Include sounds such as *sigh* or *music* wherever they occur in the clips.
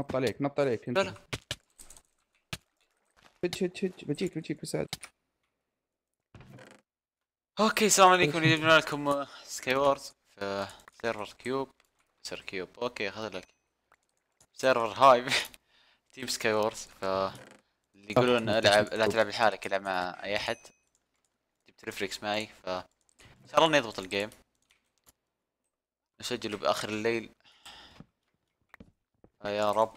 نط عليك نط عليك انت لا هج هج هج بجيك بجيك بس اوكي السلام عليكم جبنا لكم سكاي وورز في سيرفر كيوب سيرفر كيوب اوكي اخذ لك سيرفر هايب *laughs* تيم سكاي وورز ف اللي يقولون العب لا تلعب لحالك العب مع اي احد جبت ريفريكس معي ف ان شاء الله نضبط الجيم نسجله باخر الليل فيا رب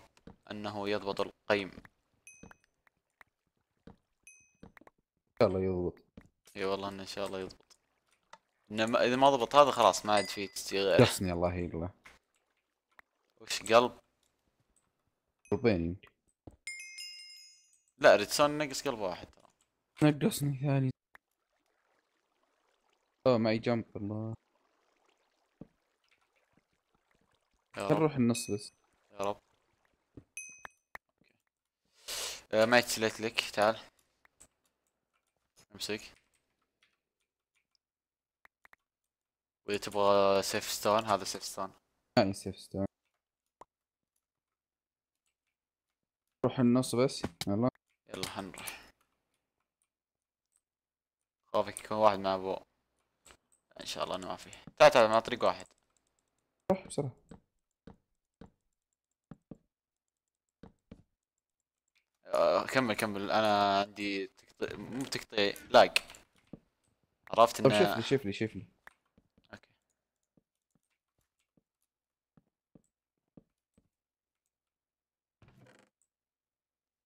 أنه يضبط القيم إن شاء الله يضبط اي والله إن شاء الله يضبط إنما إذا ما ضبط هذا خلاص ما عاد فيه تستغير تحسني الله يقله وش قلب؟ قلبين يمكن لا ريتسون نقص قلب واحد نقصني ثاني اوه معي جمب الله نروح النص بس يا رب أه ما يتسليت لك تعال امسك واذا تبغى سيف ستون هذا سيف ستون يعني سيف ستون نروح النص بس يلا يلا حنروح خافك يكون واحد مع ابو ان شاء الله انه ما فيه تعال تعال مع طريق واحد روح بسرعه آه كمل كمل انا عندي تقطيع مو تقطيع لاج عرفت انه طب شوفني شوفني اوكي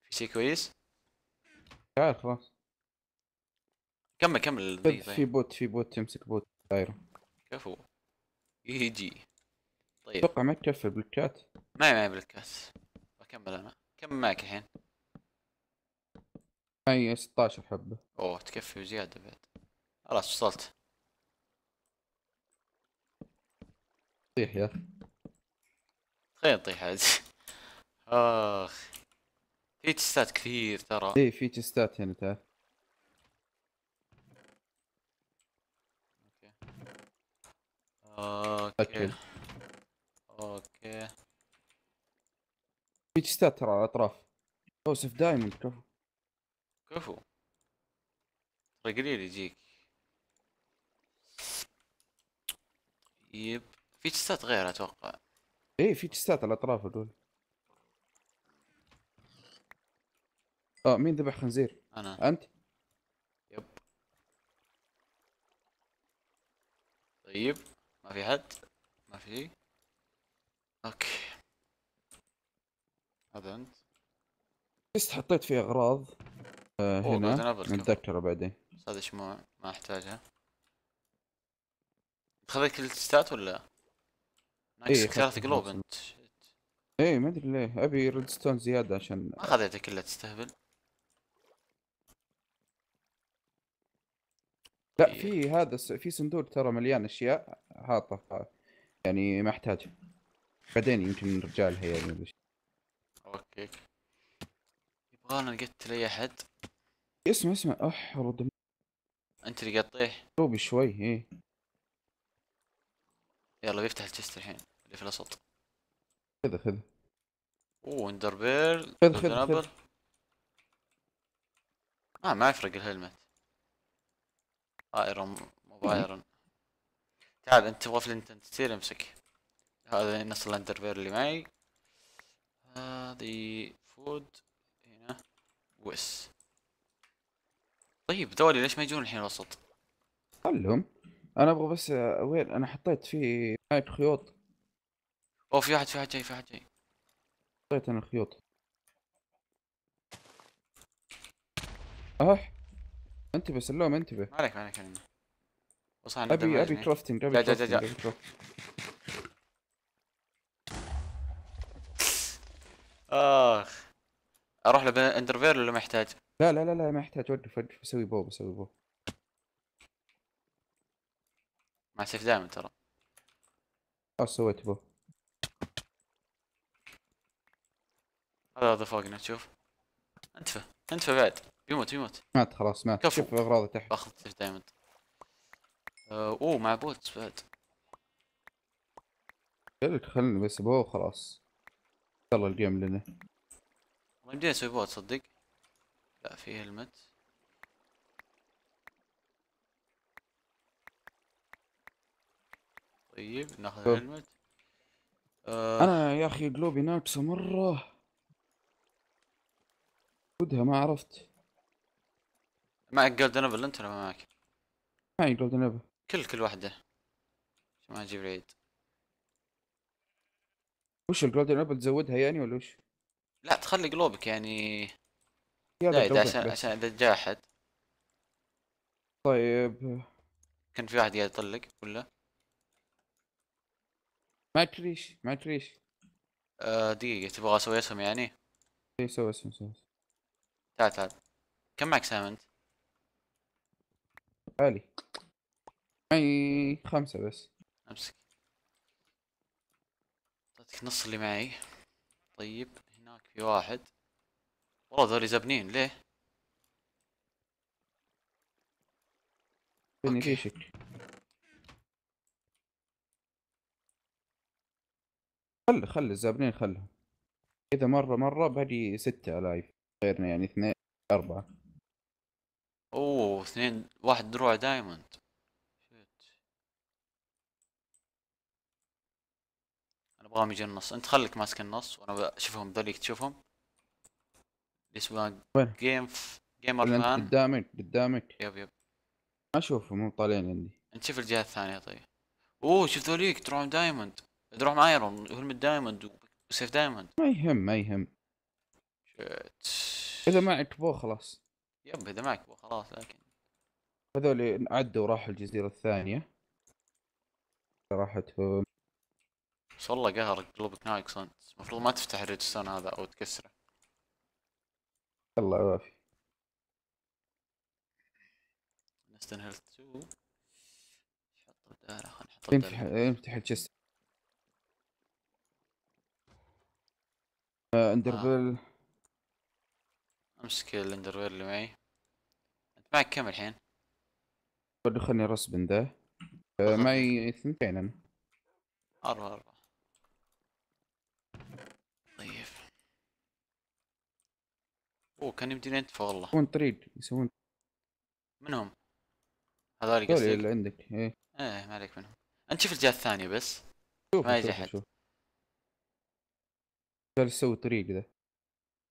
في شيء كويس؟ تعال خلاص كمل كمل طيب. في بوت في بوت تمسك بوت دايره كفو يجي طيب اتوقع ما تكفي بلوكات معي معي بلوكات بكمل انا كم معك الحين؟ اي 16 حبه اوه تكفي بزياده بعد خلاص وصلت طيح يا اخي خلينا نطيح عاد اخ في تستات كثير ترى اي في تستات هنا تعال اوكي اوكي في تستات ترى على الاطراف اوسف دايموند كفو كفو ترى قليل يجيك يب في تشستات غير اتوقع ايه في تشستات على الاطراف هذول اه مين ذبح خنزير؟ انا انت؟ يب طيب ما في حد ما في شيء اوكي هذا انت بس حطيت فيه اغراض آه هنا نتذكره بعدين هذا شموع ما احتاجها خذيت كل الستات ولا؟ ناقص إيه ثلاث قلوب انت ايه ما ادري ليه ابي ريد ستون زياده عشان ما خذيته كلها تستهبل لا إيه. في هذا في صندوق ترى مليان اشياء حاطه يعني ما احتاجها بعدين يمكن نرجع لها يعني اوكي انا قلت لي احد اسمع اسمع احرد انت اللي قاعد تطيح شوي ايه يلا بيفتح الجست الحين اللي في الوسط خذ خذ اوه اندر بيرل خذ خذ آه ما يفرق الهلمت ايرون آه، مو بايرون تعال انت تبغى فلنت انت تصير امسك هذا نص الاندر بيرل اللي معي هذه فود وس طيب ذولي ليش ما يجون الحين الوسط؟ خلهم انا ابغى بس آه، وين انا حطيت في هاي خيوط اوه في واحد في واحد جاي في واحد جاي حطيت انا الخيوط اه انتبه سلوم انتبه ما عليك ما عليك يعني. انا ابي ابي كرافتنج ابي جا جا جا جا اخ اروح لاندرفير ولا ما يحتاج؟ لا لا لا لا ما يحتاج وقف وقف بسوي بو بسوي بو مع سيف دائما ترى اه سويت بو هذا هذا فوقنا تشوف انتفى انتفى بعد يموت يموت مات خلاص مات كفو. شوف اغراضه تحت اخذ سيف دائما آه، اوه مع بوت بعد قلت خلنا بس بو خلاص يلا الجيم لنا ما يمديني نسوي بوت تصدق لا في هلمت طيب ناخذ هلمت آه. انا يا اخي قلوبي ناقصه مره خذها ما عرفت معك جولدن ابل انت ولا ما معك؟ معي جولدن ابل كل كل واحده ما اجيب العيد وش الجولدن ابل تزودها يعني ولا وش؟ لا تخلي قلوبك يعني اذا عشان عشان اذا جاء احد طيب كان في واحد يطلق ولا؟ ما تريش ما تريش آه دقيقة تبغى اسوي اسهم يعني؟ اي سوي اسهم سوي تعال تعال كم معك سهم انت؟ عالي معي خمسة بس امسك اعطيتك نص اللي معي طيب هناك في واحد والله ذولي زبنين ليه؟ اوكي شكل خله خله الزابنين خلهم اذا مرة مرة بهدي ستة لايف غيرنا يعني اثنين أربعة اوه اثنين واحد دروع دايموند ابغاهم يجون النص انت خليك ماسك النص وانا بشوفهم ذوليك تشوفهم اللي اسمه وين؟ جيم ف... جيمر فان قدامك قدامك يب يب ما اشوفهم مو طالعين عندي انت شوف الجهه الثانيه طيب اوه شوف ذوليك دروم دايموند دروم ايرون هلمة دايموند وسيف دايموند ما يهم ما يهم شت اذا معك بو خلاص يب اذا معك بو خلاص لكن هذول عدوا وراحوا الجزيره الثانيه راحتهم والله قهر قلوبك نايكس انت المفروض ما تفتح الريدستون هذا او تكسره الله يوافي نستن هيلث 2 نحط الدائرة خلينا نحط الدائرة امسح الجست اندربل امسك الاندربل اللي معي انت معك كم الحين؟ خلني رسبن ذا آه، معي اثنتين انا أربعة أربعة اوه كان يمديني انت والله يسوون طريق يسوون منهم هم؟ هذول قصدي اللي عندك ايه ايه ما عليك منهم انت شوف الجهه الثانيه بس شوف ما يجي احد جالس يسوي طريق ذا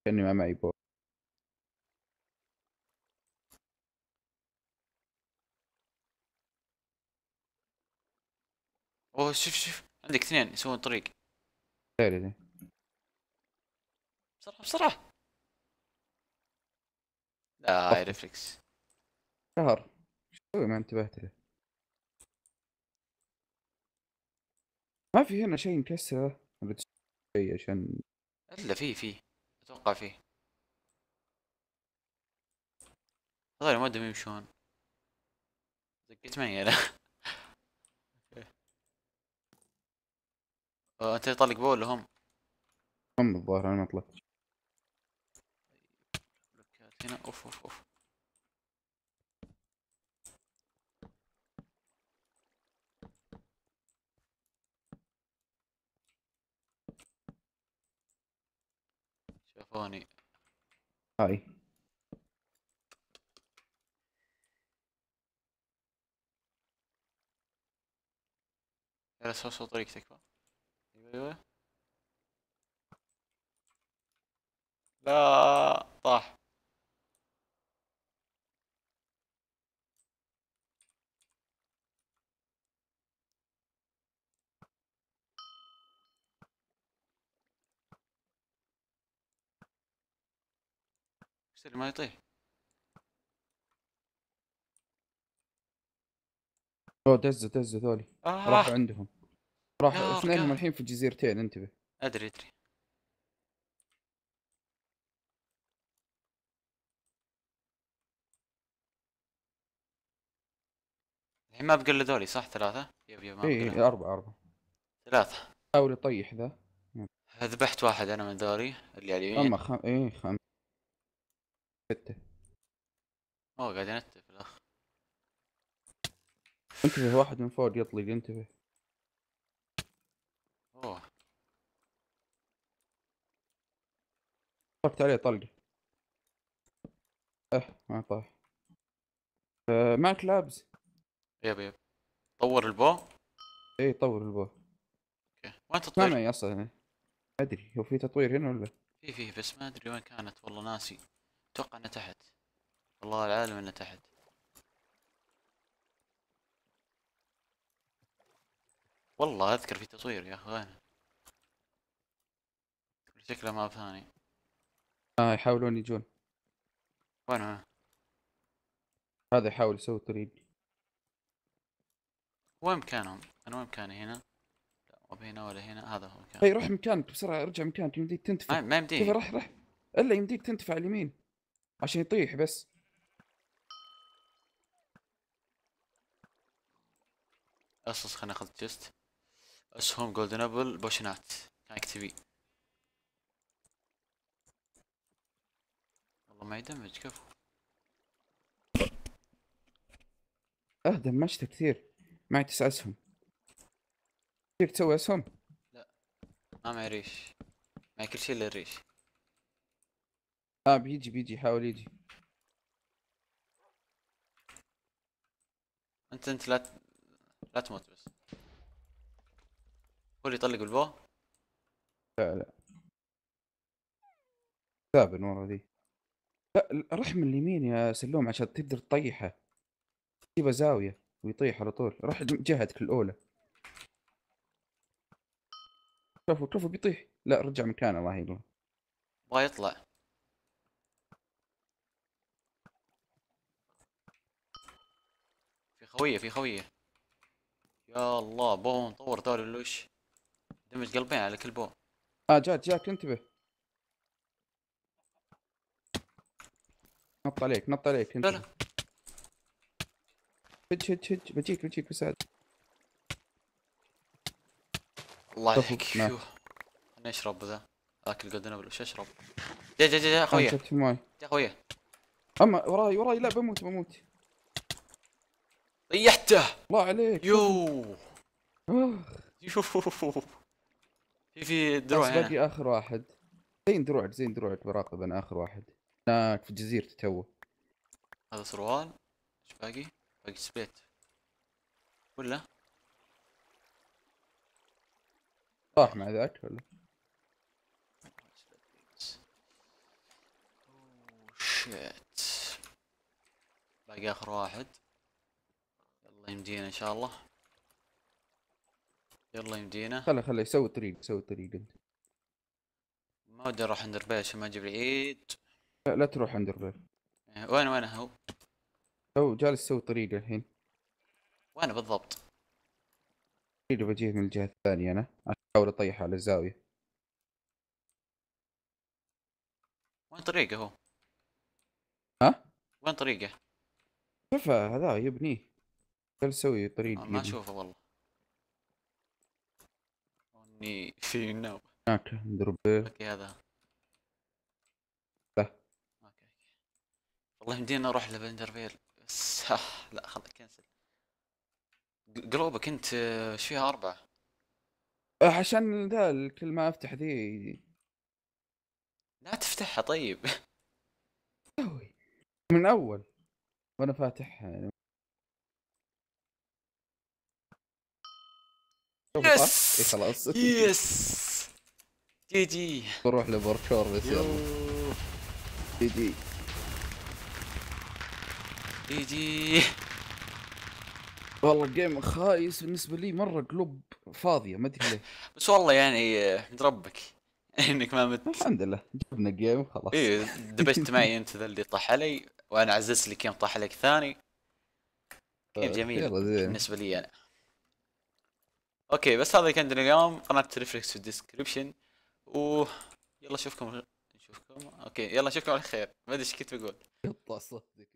كاني ما معي بو اوه شوف شوف عندك اثنين يسوون طريق غير بسرعه بسرعه لا آه، هاي ريفلكس شهر شو ما انتبهت له ما في هنا شيء مكسر ولا شيء عشان الا في في اتوقع في هذول ما ودهم يمشون دقيت معي انا *laughs* انت طلق بول هم هم الظاهر انا ما طلقت tekenen. Of, of, of. Giovanni. Hoi. Ja, das war wel richtig, wa? Ja. Da. Ah. Da. يصير ما يطيح اوه دزه دزه ذولي آه. راحوا عندهم راحوا اثنينهم الحين في جزيرتين انتبه ادري ادري الحين ما بقى الا ذولي صح ثلاثة؟ يب يب ما اي أربعة أربعة ثلاثة حاول يطيح ذا ذبحت واحد أنا من ذولي اللي على اليمين أما خم... اي خمسة حته هو قاعد ينتف الاخ انتبه واحد من فوق يطلق انتبه اوه طلقت عليه طلقه اه ما طاح آه معك لابس يب يب طور البو ايه طور البو اوكي وين تطوير؟ ما اصلا ادري هو في تطوير هنا ولا في في بس ما ادري وين كانت والله ناسي اتوقع انه تحت والله العالم انه تحت والله اذكر في تصوير يا اخوان شكله ما ثاني اه يحاولون يجون وين ها هذا يحاول يسوي طريق وين مكانهم؟ انا وين مكاني هنا؟ لا مو هنا ولا هنا هذا هو مكان اي روح مكانك بسرعه ارجع مكانك يمديك تنتفع ما يمديك راح راح الا يمديك تنتفع اليمين عشان يطيح بس اصص خلينا ناخذ جست اسهم جولدن ابل بوشنات هاك والله ما يدمج كفو اه دمجته كثير معي تسع اسهم كيف تسوي اسهم؟ لا ما معي ريش معي كل شيء الا الريش اه بيجي بيجي يحاول يجي انت انت لا ت... لا تموت بس هو اللي يطلق البو لا لا ثابت ورا ذي لا رح من اليمين يا سلوم عشان تقدر تطيحه تجيبه زاويه ويطيح على طول روح جهتك الاولى شوفوا شوفوا بيطيح لا رجع مكانه الله يلا يبغى يطلع خويه في خويه يا الله بو طور طاري الوش دمج قلبين على كل بو اه جات جاك انتبه نط عليك نط عليك انتبه هج هج هج بجيك بجيك بساعد الله يحكي نعم. شو اشرب ذا اكل الجولدن وش اشرب جا جا جا جا آه، خويه جا خويه اما وراي وراي لا بموت بموت طيحته الله عليك يو يو في في دروع بس باقي اخر واحد زين دروع زين دروع براقب انا اخر واحد هناك في جزيرته تو هذا سروال ايش باقي؟ باقي سبيت ولا؟ طاح مع ذاك ولا؟ شيت oh باقي اخر واحد يمدينا ان شاء الله يلا يمدينا خله خله يسوي طريق يسوي طريق انت ما ودي اروح عند ربيع عشان ما اجيب العيد لا, لا تروح عند ربيع إيه، وين وين هو؟ هو جالس يسوي طريق الحين وين بالضبط؟ طريق بجيه من الجهة الثانية أنا أحاول أطيحه على الزاوية وين طريقه هو؟ ها؟ وين طريقه؟ شوفه هذا يبنيه خل نسوي طريق ما اشوفه والله اني في النوب هناك نضرب اوكي هذا لا اوكي والله يمدينا لفندر فيل بس لا خلاص كنسل قلوبك كنت ايش فيها اربعه أه، عشان ذا كل ما افتح ذي لا تفتحها طيب *laughs* من اول وانا فاتحها يعني يس إيه، خلاص يس جي جي نروح لبركور بس يلا جي جي جي جي والله الجيم خايس بالنسبة لي مرة قلوب فاضية ما ادري ليه *laughs* بس والله يعني عند آه، ربك *laughs* انك ما مت الحمد لله جبنا جيم خلاص اي *laughs* دبشت معي انت ذا اللي طاح علي وانا عززت لك يوم طاح عليك ثاني طيب، جميل بالنسبة لي انا يعني. اوكي بس هذا كان عندنا اليوم قناه ريفلكس في الديسكربشن و يلا اشوفكم اشوفكم اوكي يلا اشوفكم على خير ما ادري ايش كنت بقول *laughs*